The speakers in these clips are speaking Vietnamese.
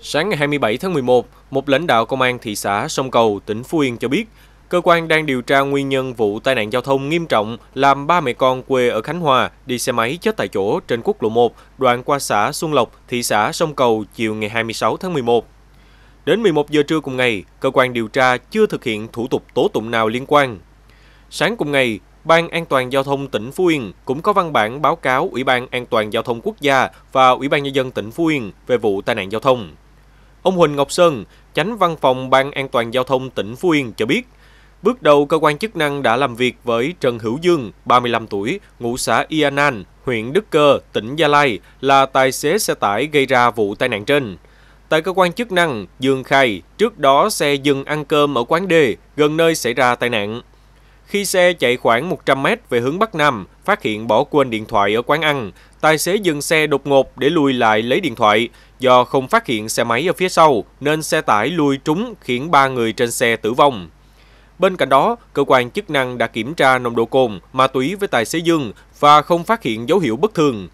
Sáng ngày 27 tháng 11, một lãnh đạo công an thị xã Sông Cầu, tỉnh Phú Yên cho biết, cơ quan đang điều tra nguyên nhân vụ tai nạn giao thông nghiêm trọng làm ba mẹ con quê ở Khánh Hòa đi xe máy chết tại chỗ trên quốc lộ 1, đoạn qua xã Xuân Lộc, thị xã Sông Cầu chiều ngày 26 tháng 11. Đến 11 giờ trưa cùng ngày, cơ quan điều tra chưa thực hiện thủ tục tố tụng nào liên quan. Sáng cùng ngày, Ban An toàn Giao thông tỉnh Phú Yên cũng có văn bản báo cáo Ủy ban An toàn Giao thông Quốc gia và Ủy ban Nhân dân tỉnh Phú Yên về vụ tai nạn giao thông. Ông Huỳnh Ngọc Sơn, Chánh Văn phòng Ban An toàn Giao thông tỉnh Phú Yên cho biết, bước đầu cơ quan chức năng đã làm việc với Trần Hữu Dương, 35 tuổi, ngụ xã Ianan, huyện Đức Cơ, tỉnh Gia Lai là tài xế xe tải gây ra vụ tai nạn trên. Tại cơ quan chức năng, Dương khai trước đó xe dừng ăn cơm ở quán D gần nơi xảy ra tai nạn. Khi xe chạy khoảng 100 mét về hướng Bắc Nam, phát hiện bỏ quên điện thoại ở quán ăn, tài xế dừng xe đột ngột để lùi lại lấy điện thoại. Do không phát hiện xe máy ở phía sau, nên xe tải lùi trúng khiến ba người trên xe tử vong. Bên cạnh đó, cơ quan chức năng đã kiểm tra nồng độ cồn, ma túy với tài xế Dương và không phát hiện dấu hiệu bất thường.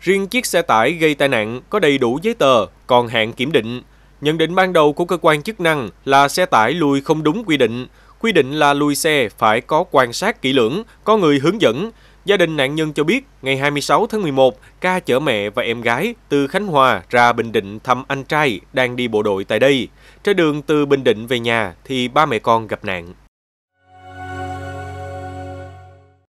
Riêng chiếc xe tải gây tai nạn có đầy đủ giấy tờ, còn hạn kiểm định. Nhận định ban đầu của cơ quan chức năng là xe tải lùi không đúng quy định, Quy định là lùi xe phải có quan sát kỹ lưỡng, có người hướng dẫn. Gia đình nạn nhân cho biết, ngày 26 tháng 11, ca chở mẹ và em gái từ Khánh Hòa ra Bình Định thăm anh trai đang đi bộ đội tại đây. Trên đường từ Bình Định về nhà thì ba mẹ con gặp nạn.